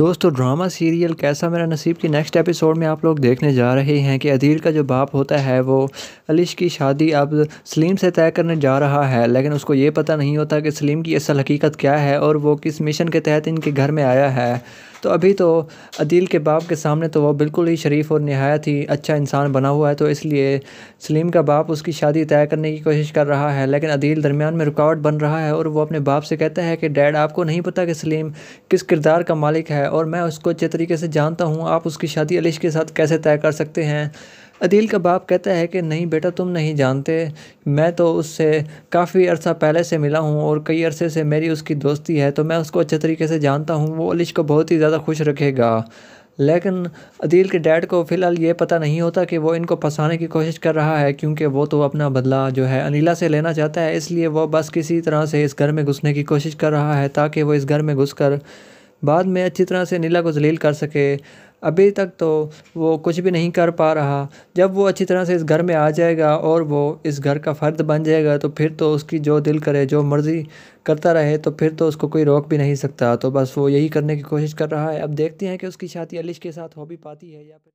दोस्तों drama serial कैसा मेरा नसीब की नेक्स्ट एपिसोड में आप लोग देखने जा रहे हैं कि अधीर का जो बाप होता है वो अलिश की शादी अब सलीम से तय करने जा रहा है लेकिन उसको ये पता नहीं होता कि सलीम की असल हकीकत क्या है और वो किस मिशन के तहत इनके घर में आया है तो अभी तो अदील के बाप के सामने तो वह बिल्कुल ही शरीफ और नहायत ही अच्छा इंसान बना हुआ है तो इसलिए सलीम का बाप उसकी शादी तय करने की कोशिश कर रहा है लेकिन अदील दरमियान में रुकावट बन रहा है और वो अपने बाप से कहता है कि डैड आपको नहीं पता कि सलीम किस किरदार का मालिक है और मैं उसको अच्छे तरीके से जानता हूँ आप उसकी शादी अलिश के साथ कैसे तय कर सकते हैं अदील का बाप कहता है कि नहीं बेटा तुम नहीं जानते मैं तो उससे काफ़ी अरसा पहले से मिला हूँ और कई अरसे से मेरी उसकी दोस्ती है तो मैं उसको अच्छे तरीके से जानता हूँ वो अलिश को बहुत ही ज़्यादा खुश रखेगा लेकिन अदील के डैड को फ़िलहाल ये पता नहीं होता कि वो इनको फंसाने की कोशिश कर रहा है क्योंकि वो तो अपना बदला जो है अनिला से लेना चाहता है इसलिए वो बस किसी तरह से इस घर में घुसने की कोशिश कर रहा है ताकि वो इस घर में घुस बाद में अच्छी तरह से नीला को जलील कर सके अभी तक तो वो कुछ भी नहीं कर पा रहा जब वो अच्छी तरह से इस घर में आ जाएगा और वो इस घर का फ़र्द बन जाएगा तो फिर तो उसकी जो दिल करे जो मर्ज़ी करता रहे तो फिर तो उसको कोई रोक भी नहीं सकता तो बस वो यही करने की कोशिश कर रहा है अब देखते हैं कि उसकी शादी अलिश के साथ हो भी पाती है या फिर